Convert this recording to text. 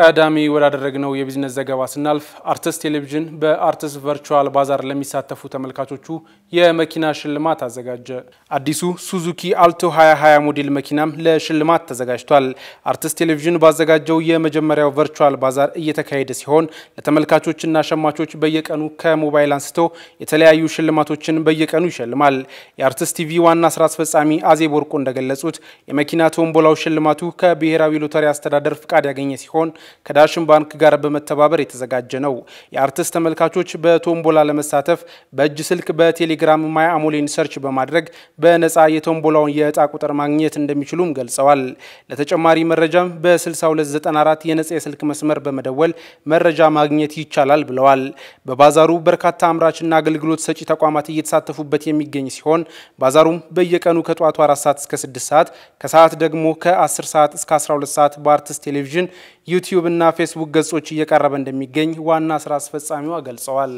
ቀዳሚ ወዳደረግነው የቢዝነስ ዘገባ ስናልፍ አርቲስት ቴሌቪዥን በአርቲስት ቨርቹዋል ባዛር ለሚሳተፉ ተመልካቾቹ የመኪና ሽልማት አዘጋጀ። አዲሱ ሱዙኪ አልቶ 2020 ሞዴል መኪናም ለሽልማት ተዘጋጅቷል። አርትስ ቴሌቪዥን ባዘጋጀው የመጀመሪያው ቨርቹዋል ባዛር እየተካሄደ ሲሆን ለተመልካቾችና ሸማቾች በየቀኑ ከሞባይል አንስቶ የተለያዩ ሽልማቶችን በየቀኑ ይሸልማል። የአርትስ ቲቪ ዋና ስራ አስፈጻሚ አዜብ ወርቆ እንደገለጹት የመኪና ቶምቦላው ሽልማቱ ከብሔራዊ ሎተሪ አስተዳደር ፍቃድ ያገኘ ሲሆን ከዳሽን ባንክ ጋር በመተባበር የተዘጋጀ ነው። የአርቲስት ተመልካቾች በቶምቦላ ለመሳተፍ በእጅ ስልክ፣ በቴሌግራም ማይ አሞሌን ሰርች በማድረግ በነፃ የቶምቦላውን የእጣ ቁጥር ማግኘት እንደሚችሉም ገልጸዋል። ለተጨማሪ መረጃም በ6294 የነፃ የስልክ መስመር በመደወል መረጃ ማግኘት ይቻላል ብለዋል። በባዛሩ በርካታ አምራችና አገልግሎት ሰጪ ተቋማት እየተሳተፉበት የሚገኝ ሲሆን ባዛሩም በየቀኑ ከጠዋቱ 4 ሰዓት እስከ 6 ሰዓት ከሰዓት ደግሞ ከ10 ሰዓት እስከ 12 ሰዓት በአርቲስት ቴሌቪዥን ዩቲዩብ እና ፌስቡክ ገጾች እየቀረበ እንደሚገኝ ዋና ስራ አስፈጻሚዋ ገልጸዋል።